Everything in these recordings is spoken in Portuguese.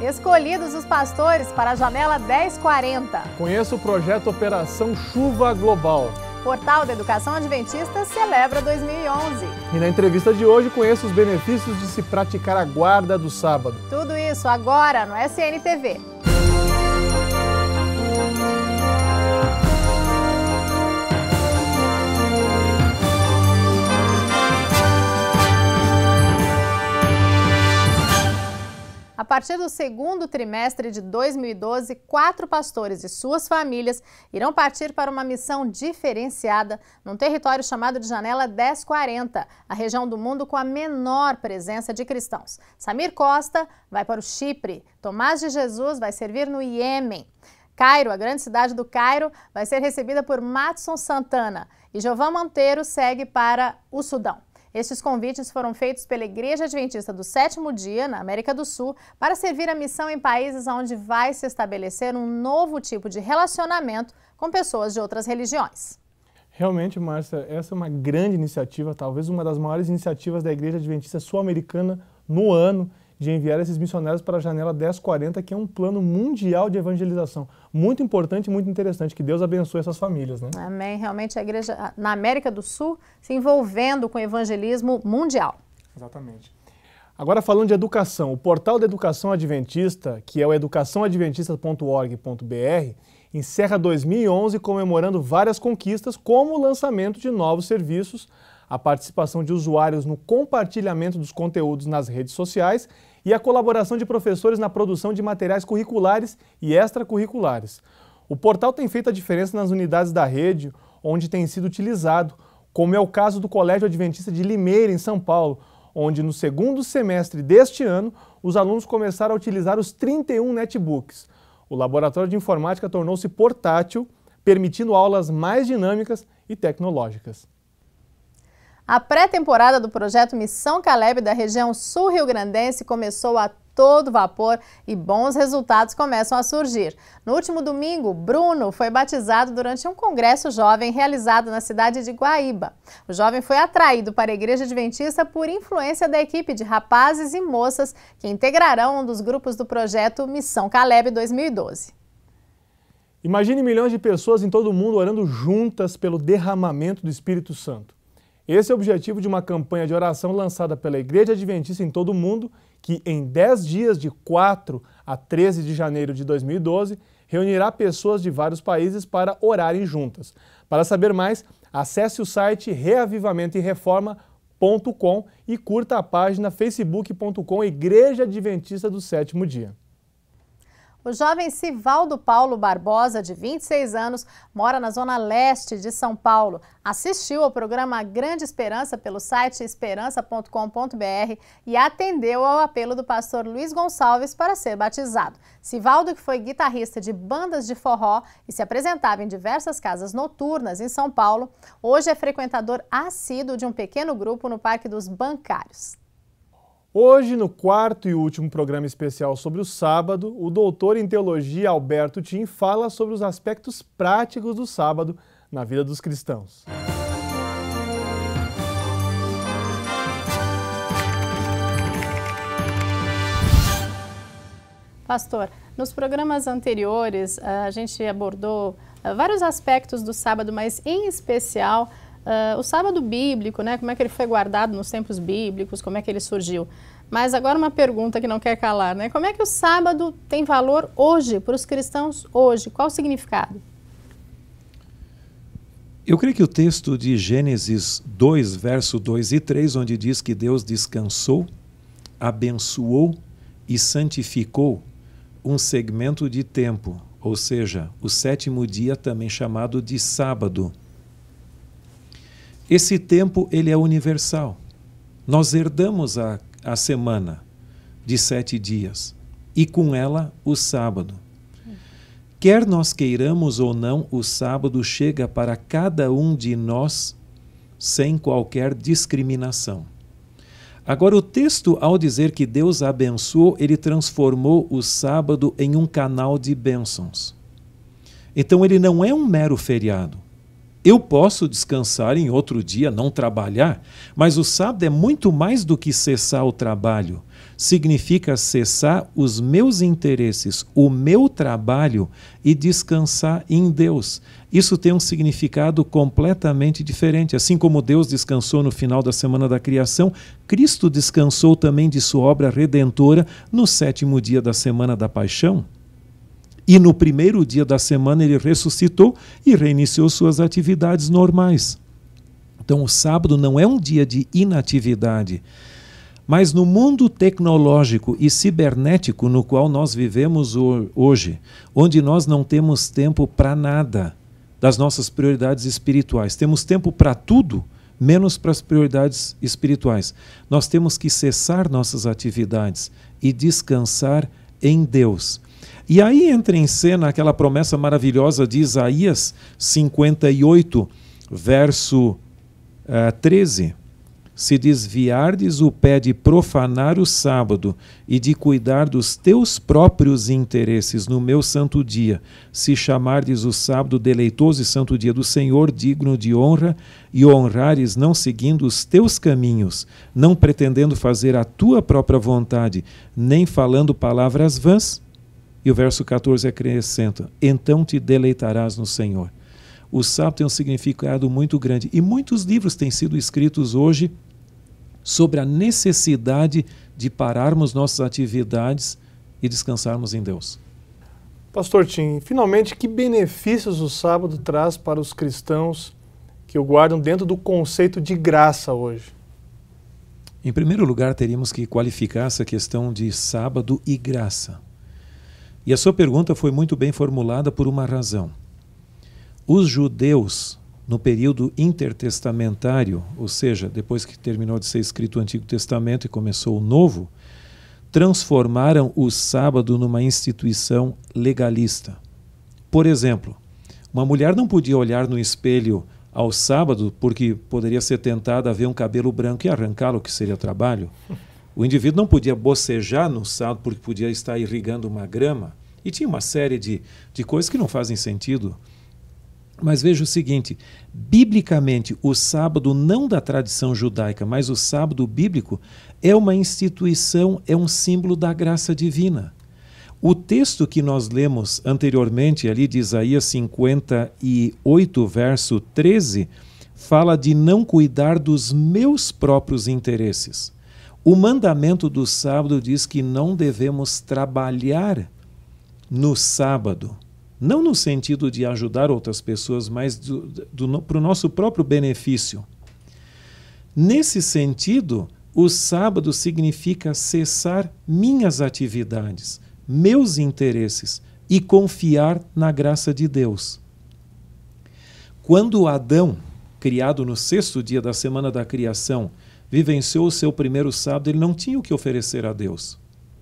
Escolhidos os pastores para a janela 1040. Conheça o projeto Operação Chuva Global. Portal da Educação Adventista celebra 2011. E na entrevista de hoje conheça os benefícios de se praticar a guarda do sábado. Tudo isso agora no SNTV. partir do segundo trimestre de 2012, quatro pastores e suas famílias irão partir para uma missão diferenciada num território chamado de Janela 1040, a região do mundo com a menor presença de cristãos. Samir Costa vai para o Chipre, Tomás de Jesus vai servir no Iêmen. Cairo, a grande cidade do Cairo, vai ser recebida por Matson Santana e Jovan Monteiro segue para o Sudão. Estes convites foram feitos pela Igreja Adventista do Sétimo Dia, na América do Sul, para servir a missão em países onde vai se estabelecer um novo tipo de relacionamento com pessoas de outras religiões. Realmente, Márcia, essa é uma grande iniciativa, talvez uma das maiores iniciativas da Igreja Adventista Sul-Americana no ano de enviar esses missionários para a janela 1040, que é um plano mundial de evangelização. Muito importante e muito interessante. Que Deus abençoe essas famílias. Né? Amém. Realmente a igreja na América do Sul se envolvendo com o evangelismo mundial. Exatamente. Agora falando de educação, o portal da educação adventista, que é o educaçãoadventista.org.br, encerra 2011 comemorando várias conquistas, como o lançamento de novos serviços a participação de usuários no compartilhamento dos conteúdos nas redes sociais e a colaboração de professores na produção de materiais curriculares e extracurriculares. O portal tem feito a diferença nas unidades da rede onde tem sido utilizado, como é o caso do Colégio Adventista de Limeira, em São Paulo, onde no segundo semestre deste ano os alunos começaram a utilizar os 31 netbooks. O laboratório de informática tornou-se portátil, permitindo aulas mais dinâmicas e tecnológicas. A pré-temporada do projeto Missão Caleb da região sul-rio-grandense começou a todo vapor e bons resultados começam a surgir. No último domingo, Bruno foi batizado durante um congresso jovem realizado na cidade de Guaíba. O jovem foi atraído para a Igreja Adventista por influência da equipe de rapazes e moças que integrarão um dos grupos do projeto Missão Caleb 2012. Imagine milhões de pessoas em todo o mundo orando juntas pelo derramamento do Espírito Santo. Esse é o objetivo de uma campanha de oração lançada pela Igreja Adventista em todo o mundo, que em 10 dias, de 4 a 13 de janeiro de 2012, reunirá pessoas de vários países para orarem juntas. Para saber mais, acesse o site reavivamentoereforma.com e curta a página facebook.com Igreja Adventista do Sétimo Dia. O jovem Sivaldo Paulo Barbosa, de 26 anos, mora na zona leste de São Paulo. Assistiu ao programa Grande Esperança pelo site esperança.com.br e atendeu ao apelo do pastor Luiz Gonçalves para ser batizado. Sivaldo, que foi guitarrista de bandas de forró e se apresentava em diversas casas noturnas em São Paulo, hoje é frequentador assíduo de um pequeno grupo no Parque dos Bancários. Hoje, no quarto e último programa especial sobre o sábado, o doutor em teologia Alberto Tim fala sobre os aspectos práticos do sábado na vida dos cristãos. Pastor, nos programas anteriores eh, a gente abordou eh, vários aspectos do sábado, mas em especial Uh, o sábado bíblico, né? Como é que ele foi guardado nos tempos bíblicos? Como é que ele surgiu? Mas agora uma pergunta que não quer calar, né? Como é que o sábado tem valor hoje para os cristãos hoje? Qual o significado? Eu creio que o texto de Gênesis 2, verso 2 e 3, onde diz que Deus descansou, abençoou e santificou um segmento de tempo, ou seja, o sétimo dia também chamado de sábado. Esse tempo ele é universal. Nós herdamos a, a semana de sete dias e com ela o sábado. Quer nós queiramos ou não, o sábado chega para cada um de nós sem qualquer discriminação. Agora, o texto, ao dizer que Deus abençoou, ele transformou o sábado em um canal de bênçãos. Então, ele não é um mero feriado. Eu posso descansar em outro dia, não trabalhar, mas o sábado é muito mais do que cessar o trabalho. Significa cessar os meus interesses, o meu trabalho e descansar em Deus. Isso tem um significado completamente diferente. Assim como Deus descansou no final da semana da criação, Cristo descansou também de sua obra redentora no sétimo dia da semana da paixão. E no primeiro dia da semana ele ressuscitou e reiniciou suas atividades normais. Então o sábado não é um dia de inatividade. Mas no mundo tecnológico e cibernético no qual nós vivemos hoje, onde nós não temos tempo para nada das nossas prioridades espirituais, temos tempo para tudo, menos para as prioridades espirituais. Nós temos que cessar nossas atividades e descansar em Deus. E aí entra em cena aquela promessa maravilhosa de Isaías 58, verso uh, eh, 13. Se desviardes o pé de profanar o sábado e de cuidar dos teus próprios interesses no meu santo dia, se chamardes o sábado deleitoso e santo dia do Senhor, digno de honra, e honrares não seguindo os teus caminhos, não pretendendo fazer a tua própria vontade, nem falando palavras vãs, e o verso 14 acrescenta: Então te deleitarás no Senhor. O sábado tem um significado muito grande e muitos livros têm sido escritos hoje sobre a necessidade de pararmos nossas atividades e descansarmos em Deus. Pastor Tim, finalmente, que benefícios o sábado traz para os cristãos que o guardam dentro do conceito de graça hoje? Em primeiro lugar, teríamos que qualificar essa questão de sábado e graça. E a sua pergunta foi muito bem formulada por uma razão. Os judeus, no período intertestamentário, ou seja, depois que terminou de ser escrito o Antigo Testamento e começou o Novo, transformaram o sábado numa instituição legalista. Por exemplo, uma mulher não podia olhar no espelho ao sábado porque poderia ser tentada a ver um cabelo branco e arrancá-lo, que seria trabalho. O indivíduo não podia bocejar no sábado porque podia estar irrigando uma grama. E tinha uma série de, de coisas que não fazem sentido. Mas veja o seguinte: biblicamente, o sábado, não da tradição judaica, mas o sábado bíblico, é uma instituição, é um símbolo da graça divina. O texto que nós lemos anteriormente, ali de Isaías 58, verso 13, fala de não cuidar dos meus próprios interesses. O mandamento do sábado diz que não devemos trabalhar no sábado, não no sentido de ajudar outras pessoas, mas para o nosso próprio benefício. Nesse sentido, o sábado significa cessar minhas atividades, meus interesses e confiar na graça de Deus. Quando Adão, criado no sexto dia da semana da criação, vivenciou o seu primeiro sábado, ele não tinha o que oferecer a Deus.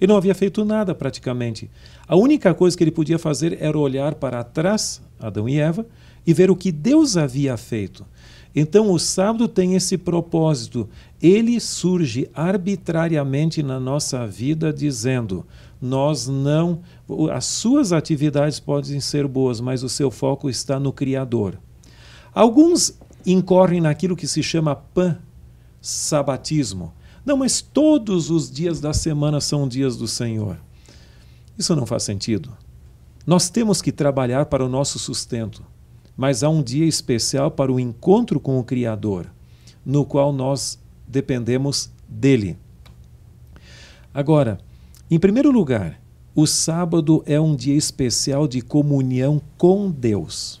Ele não havia feito nada praticamente. A única coisa que ele podia fazer era olhar para trás, Adão e Eva, e ver o que Deus havia feito. Então o sábado tem esse propósito. Ele surge arbitrariamente na nossa vida dizendo: nós não. As suas atividades podem ser boas, mas o seu foco está no Criador. Alguns incorrem naquilo que se chama pan-sabatismo não, mas todos os dias da semana são dias do Senhor. Isso não faz sentido. Nós temos que trabalhar para o nosso sustento, mas há um dia especial para o encontro com o Criador, no qual nós dependemos dele. Agora, em primeiro lugar, o sábado é um dia especial de comunhão com Deus.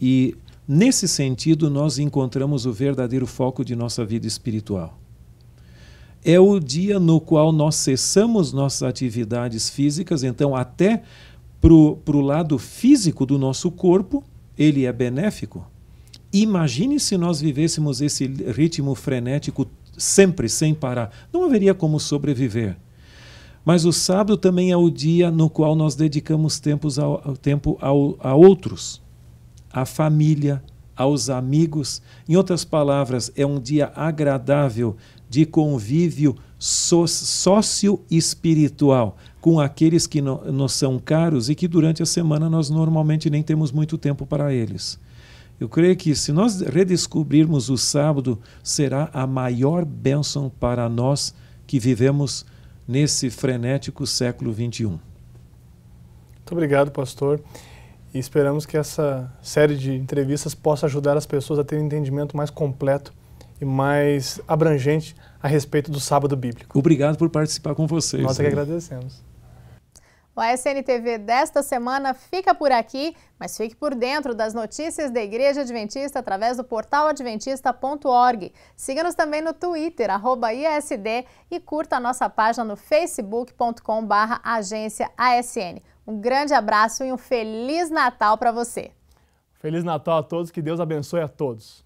E, nesse sentido, nós encontramos o verdadeiro foco de nossa vida espiritual é o dia no qual nós cessamos nossas atividades físicas, então, até para o lado físico do nosso corpo, ele é benéfico. Imagine se nós vivêssemos esse ritmo frenético sempre, sem parar. Não haveria como sobreviver. Mas o sábado também é o dia no qual nós dedicamos tempos ao, tempo ao, a outros, à família, aos amigos. Em outras palavras, é um dia agradável de convívio sócio-espiritual com aqueles que nos são caros e que durante a semana nós normalmente nem temos muito tempo para eles. Eu creio que se nós redescobrirmos o sábado, será a maior bênção para nós que vivemos nesse frenético século XXI. Muito obrigado, pastor. E esperamos que essa série de entrevistas possa ajudar as pessoas a terem um entendimento mais completo e mais abrangente a respeito do sábado bíblico. Obrigado por participar com vocês. Nós é que agradecemos. O ASN TV desta semana fica por aqui, mas fique por dentro das notícias da Igreja Adventista através do portal adventista.org. Siga-nos também no Twitter, @ISD e curta a nossa página no facebook.com.br agência ASN. Um grande abraço e um Feliz Natal para você. Feliz Natal a todos, que Deus abençoe a todos.